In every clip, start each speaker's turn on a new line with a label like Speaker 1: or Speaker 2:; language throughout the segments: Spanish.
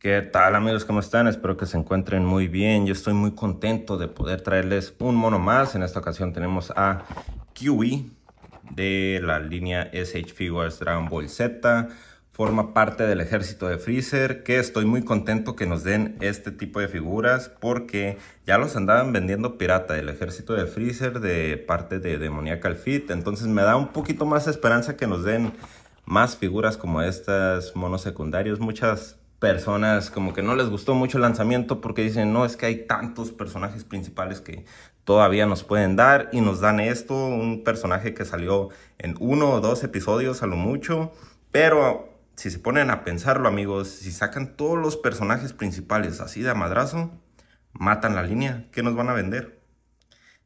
Speaker 1: ¿Qué tal amigos? ¿Cómo están? Espero que se encuentren muy bien. Yo estoy muy contento de poder traerles un mono más. En esta ocasión tenemos a QE de la línea SH Figures Dragon Ball Z. Forma parte del ejército de Freezer, que estoy muy contento que nos den este tipo de figuras porque ya los andaban vendiendo pirata del ejército de Freezer de parte de Demoniacal Fit. Entonces me da un poquito más esperanza que nos den más figuras como estas monos secundarios. Muchas personas como que no les gustó mucho el lanzamiento porque dicen, no, es que hay tantos personajes principales que todavía nos pueden dar y nos dan esto, un personaje que salió en uno o dos episodios a lo mucho, pero si se ponen a pensarlo amigos, si sacan todos los personajes principales así de madrazo, matan la línea, que nos van a vender?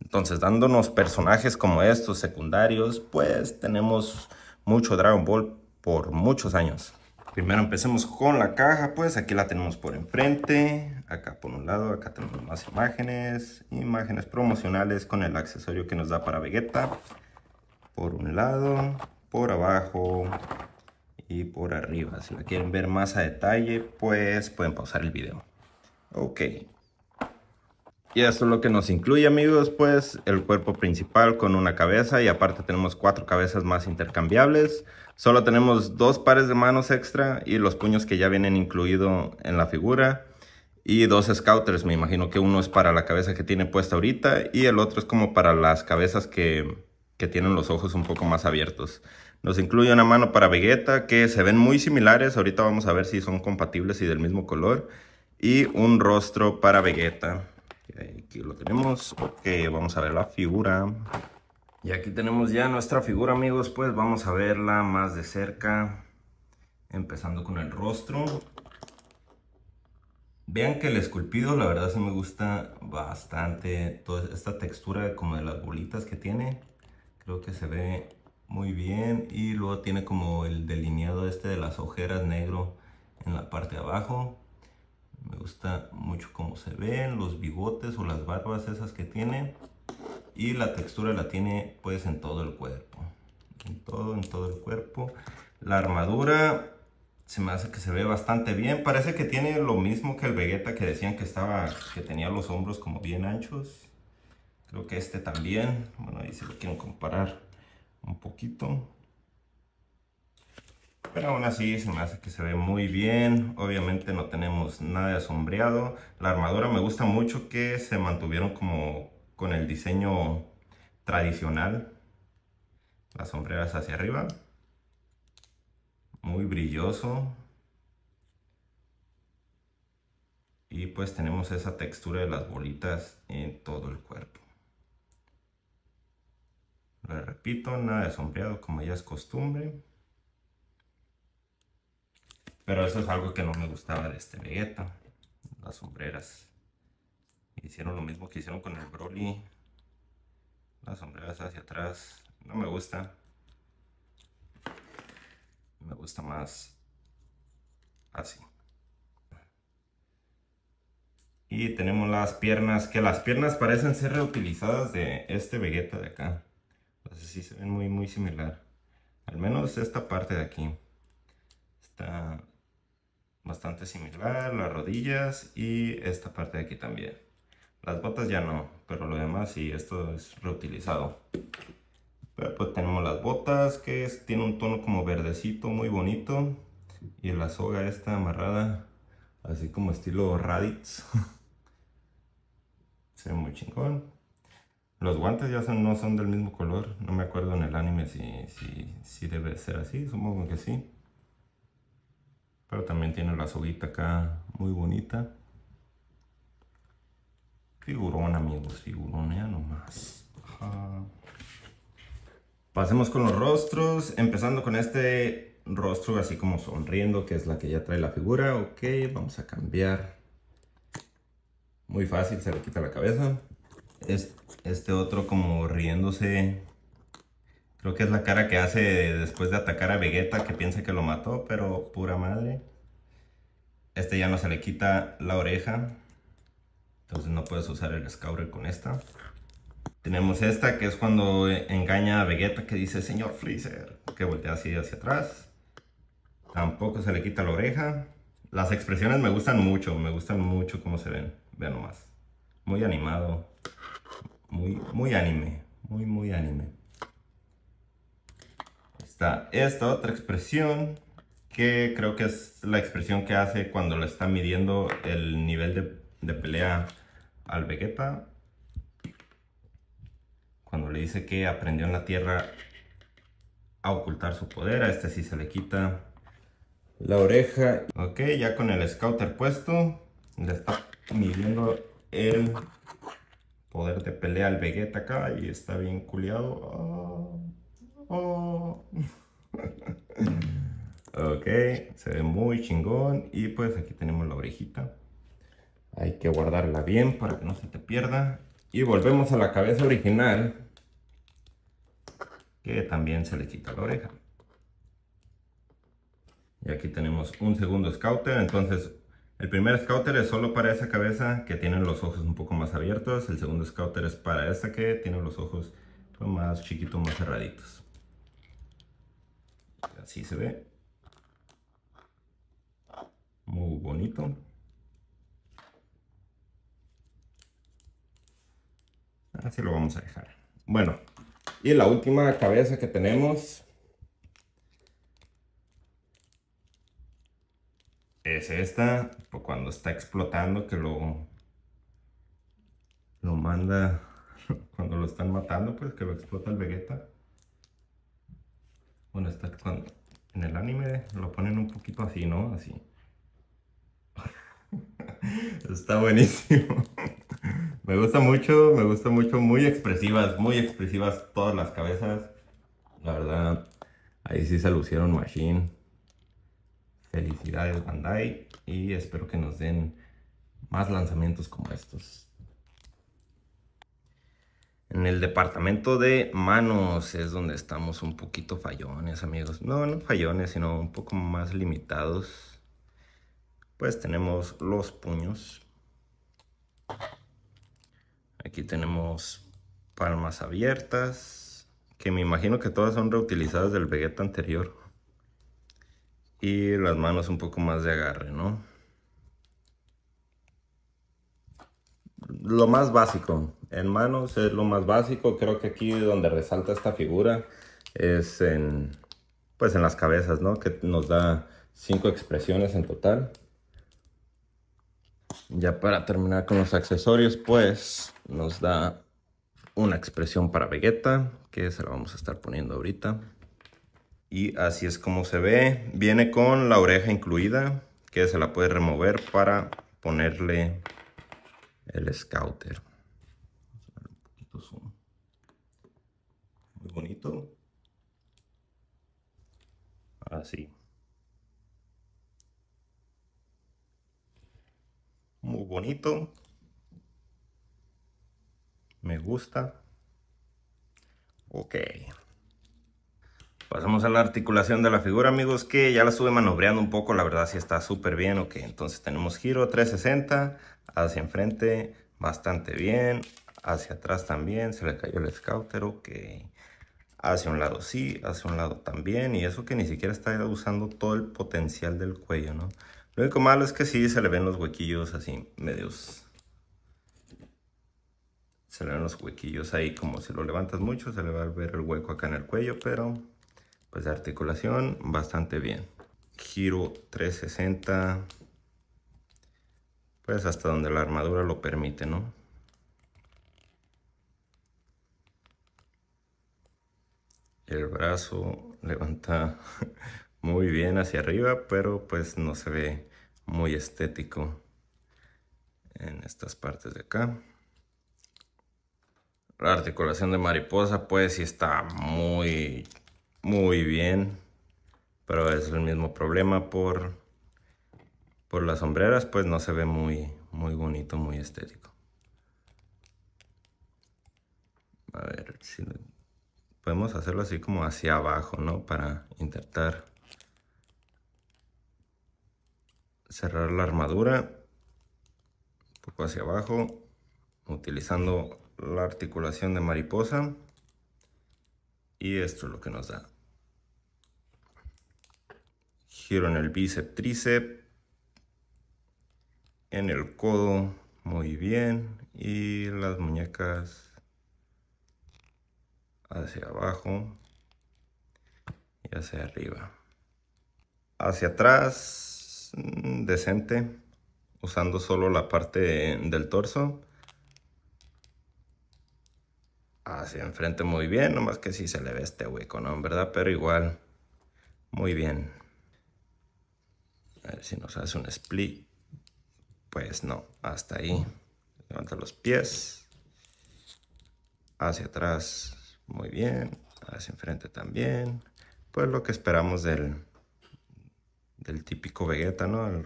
Speaker 1: Entonces, dándonos personajes como estos secundarios, pues tenemos mucho Dragon Ball por muchos años. Primero empecemos con la caja, pues aquí la tenemos por enfrente, acá por un lado, acá tenemos más imágenes, imágenes promocionales con el accesorio que nos da para Vegeta, por un lado, por abajo y por arriba. Si la quieren ver más a detalle, pues pueden pausar el video. Ok, y eso es lo que nos incluye, amigos, pues el cuerpo principal con una cabeza y aparte tenemos cuatro cabezas más intercambiables. Solo tenemos dos pares de manos extra y los puños que ya vienen incluido en la figura. Y dos scouters, me imagino que uno es para la cabeza que tiene puesta ahorita y el otro es como para las cabezas que, que tienen los ojos un poco más abiertos. Nos incluye una mano para Vegeta, que se ven muy similares. Ahorita vamos a ver si son compatibles y del mismo color. Y un rostro para Vegeta aquí eh, lo tenemos. Ok, vamos a ver la figura. Y aquí tenemos ya nuestra figura, amigos. Pues vamos a verla más de cerca. Empezando con el rostro. Vean que el esculpido, la verdad, se me gusta bastante. Toda esta textura como de las bolitas que tiene. Creo que se ve muy bien. Y luego tiene como el delineado este de las ojeras negro en la parte de abajo. Me gusta mucho cómo se ven, los bigotes o las barbas esas que tiene. Y la textura la tiene pues en todo el cuerpo. En todo, en todo el cuerpo. La armadura se me hace que se ve bastante bien. Parece que tiene lo mismo que el Vegeta que decían que estaba, que tenía los hombros como bien anchos. Creo que este también. Bueno, ahí si lo quieren comparar un poquito pero aún así se me hace que se ve muy bien. Obviamente no tenemos nada de sombreado. La armadura me gusta mucho que se mantuvieron como con el diseño tradicional. Las sombreras hacia arriba. Muy brilloso. Y pues tenemos esa textura de las bolitas en todo el cuerpo. Le repito, nada de sombreado como ya es costumbre. Pero eso es algo que no me gustaba de este Vegeta. Las sombreras. Hicieron lo mismo que hicieron con el Broly. Las sombreras hacia atrás. No me gusta. Me gusta más así. Y tenemos las piernas, que las piernas parecen ser reutilizadas de este Vegeta de acá. Entonces sí se ven muy, muy similar. Al menos esta parte de aquí. Está bastante similar, las rodillas y esta parte de aquí también. Las botas ya no, pero lo demás sí, esto es reutilizado. Pero pues tenemos las botas que tiene un tono como verdecito muy bonito y la soga está amarrada así como estilo Raditz. Se ve muy chingón. Los guantes ya no son del mismo color. No me acuerdo en el anime si, si, si debe ser así. Supongo que sí. Pero también tiene la solita acá, muy bonita. Figurón, amigos, figurón, ya nomás. Pasemos con los rostros, empezando con este rostro así como sonriendo, que es la que ya trae la figura. Ok, vamos a cambiar. Muy fácil, se le quita la cabeza. este otro como riéndose Creo que es la cara que hace después de atacar a Vegeta que piensa que lo mató, pero pura madre. Este ya no se le quita la oreja. Entonces no puedes usar el Scourer con esta. Tenemos esta que es cuando engaña a Vegeta que dice Señor Freezer. Que voltea así hacia atrás. Tampoco se le quita la oreja. Las expresiones me gustan mucho. Me gustan mucho cómo se ven. Vean nomás. Muy animado. Muy, muy anime. Muy, muy anime esta otra expresión que creo que es la expresión que hace cuando le está midiendo el nivel de, pelea al Vegeta. Cuando le dice que aprendió en la tierra a ocultar su poder, a este sí se le quita la oreja. Ok, ya con el scouter puesto, le está midiendo el poder de pelea al Vegeta acá y está bien culiado. Ah. Oh. ok, se ve muy chingón. Y pues aquí tenemos la orejita. Hay que guardarla bien para que no se te pierda. Y volvemos a la cabeza original. Que también se le quita la oreja. Y aquí tenemos un segundo scouter. Entonces, el primer scouter es solo para esa cabeza que tiene los ojos un poco más abiertos. El segundo scouter es para esta que tiene los ojos pues, más chiquitos, más cerraditos. Así se ve. Muy bonito. Así lo vamos a dejar. Bueno, y la última cabeza que tenemos es esta, cuando está explotando que lo, lo manda, cuando lo están matando, pues que lo explota el Vegeta. Bueno, está en el anime lo ponen un poquito así, ¿no? Así. está buenísimo. me gusta mucho, me gusta mucho. Muy expresivas, muy expresivas todas las cabezas. La verdad, ahí sí se lucieron Machine. Felicidades Bandai y espero que nos den más lanzamientos como estos. En el departamento de manos es donde estamos un poquito fallones, amigos. No, no fallones, sino un poco más limitados. Pues tenemos los puños. Aquí tenemos palmas abiertas, que me imagino que todas son reutilizadas del Vegeta anterior. Y las manos un poco más de agarre, ¿no? Lo más básico manos es lo más básico. Creo que aquí donde resalta esta figura es en, pues en las cabezas, ¿no? Que nos da cinco expresiones en total. Ya para terminar con los accesorios, pues nos da una expresión para Vegeta, que se la vamos a estar poniendo ahorita. Y así es como se ve. Viene con la oreja incluida, que se la puede remover para ponerle el scouter. bonito. Así. Muy bonito. Me gusta. Ok. Pasamos a la articulación de la figura, amigos, que ya la estuve manobreando un poco. La verdad, si está súper bien. Ok, entonces tenemos giro 360 hacia enfrente, bastante bien. Hacia atrás también, se le cayó el scouter. Ok hacia un lado sí, hacia un lado también, y eso que ni siquiera está usando todo el potencial del cuello, ¿no? Lo único malo es que sí se le ven los huequillos así, medios... Se le ven los huequillos ahí, como si lo levantas mucho, se le va a ver el hueco acá en el cuello, pero pues de articulación bastante bien. Giro 360, pues hasta donde la armadura lo permite, ¿no? el brazo levanta muy bien hacia arriba, pero pues no se ve muy estético en estas partes de acá. La articulación de mariposa pues sí está muy, muy bien, pero es el mismo problema por, por las sombreras, pues no se ve muy, muy bonito, muy estético. A ver si podemos hacerlo así como hacia abajo, ¿no? Para intentar cerrar la armadura un poco hacia abajo utilizando la articulación de mariposa y esto es lo que nos da giro en el bíceps tríceps en el codo muy bien y las muñecas hacia abajo y hacia arriba. Hacia atrás, mm, decente, usando solo la parte del torso. Hacia enfrente muy bien, nomás que si se le ve este hueco, ¿no? En verdad, pero igual, muy bien. A ver si nos hace un split. Pues no, hasta ahí. Levanta los pies. Hacia atrás. Muy bien. Hacia enfrente también. Pues lo que esperamos del, del típico Vegeta, ¿no?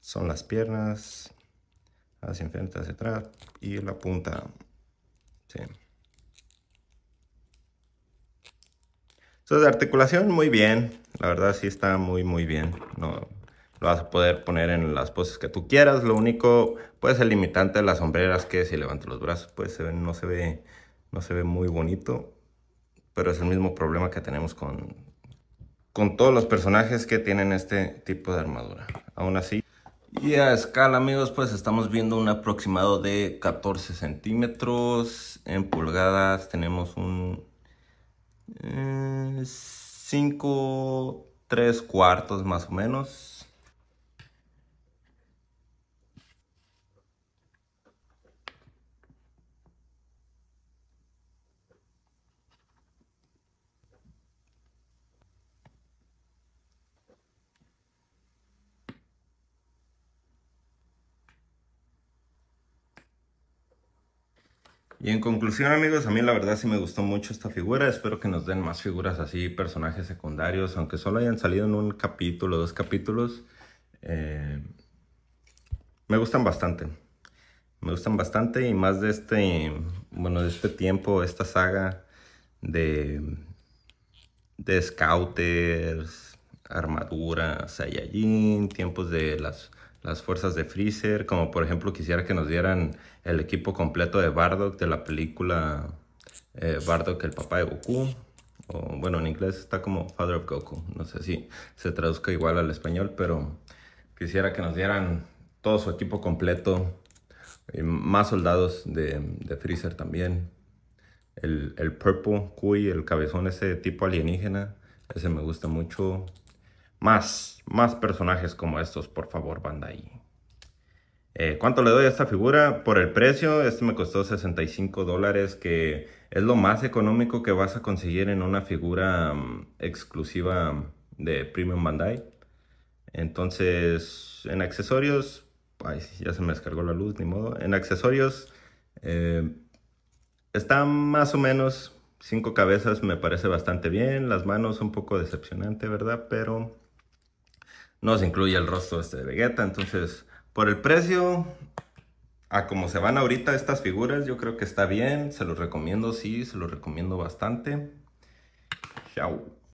Speaker 1: son las piernas. Hacia enfrente, hacia atrás. Y la punta. Sí. Entonces, de articulación, muy bien. La verdad, sí está muy, muy bien. No, lo vas a poder poner en las poses que tú quieras. Lo único, puede el limitante de las sombreras que si levanto los brazos, pues, no se ve no se ve muy bonito, pero es el mismo problema que tenemos con, con todos los personajes que tienen este tipo de armadura. Aún así, y a escala, amigos, pues estamos viendo un aproximado de 14 centímetros. En pulgadas tenemos un eh, 5, 3 cuartos más o menos. Y en conclusión amigos, a mí la verdad sí me gustó mucho esta figura, espero que nos den más figuras así, personajes secundarios, aunque solo hayan salido en un capítulo, dos capítulos, eh, me gustan bastante, me gustan bastante y más de este, bueno, de este tiempo, esta saga de, de scouters, armaduras, Saiyajin, tiempos de las las fuerzas de Freezer, como por ejemplo quisiera que nos dieran el equipo completo de Bardock de la película eh, Bardock, el papá de Goku. O, bueno, en inglés está como Father of Goku, no sé si se traduzca igual al español, pero quisiera que nos dieran todo su equipo completo, y más soldados de, Freezer también. El, el Purple Kui, el cabezón ese tipo alienígena, ese me gusta mucho. Más, más personajes como estos, por favor, Bandai. Eh, ¿Cuánto le doy a esta figura? Por el precio, este me costó 65 dólares, que es lo más económico que vas a conseguir en una figura mm, exclusiva de Premium Bandai. Entonces, en accesorios, ay, ya se me descargó la luz, ni modo. En accesorios, eh, está más o menos 5 cabezas, me parece bastante bien. Las manos un poco decepcionante, ¿verdad? Pero no se incluye el rostro este de Vegeta. Entonces, por el precio, a como se van ahorita estas figuras, yo creo que está bien. Se los recomiendo, sí, se los recomiendo bastante. Chao.